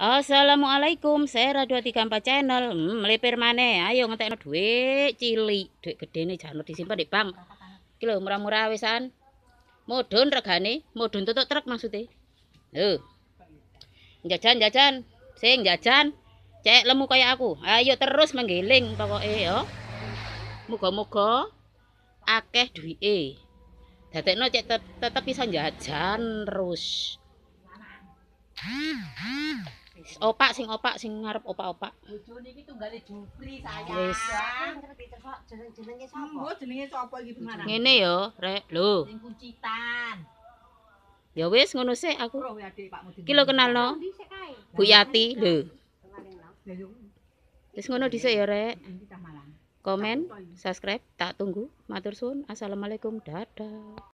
Assalamualaikum, saya Sera 234 Channel. Hmm, melipir mana? Ayo ngetekno duit cilik, duit gede nih jangan disimpan di bank. Iki lho murah-murah wisan. Mudun regane, mudun tutuk truk maksudnya Loh. Jajan jajan, sing jajan. Cek lemu kaya aku. Ayo terus menggiling pokoknya ya. Muga-muga akeh duit datekno cek tetep bisa jajan terus. opak sing opak sing ngarep opak-opak. Bojone iki tunggale Jupri sayang. Wis. Jeneng-jenenge sapa? Mbo hmm, oh, jenenge sapa iki pengarang? Ngene ya, Rek. Lho. Sing kuncitan. Ya wis ngono sih aku. Ki lo kenalno. Bu Yati, lho. Wis ngono dhisik ya, Rek. Komen, subscribe, tak tunggu. Matur suwun. Assalamualaikum. Dadah.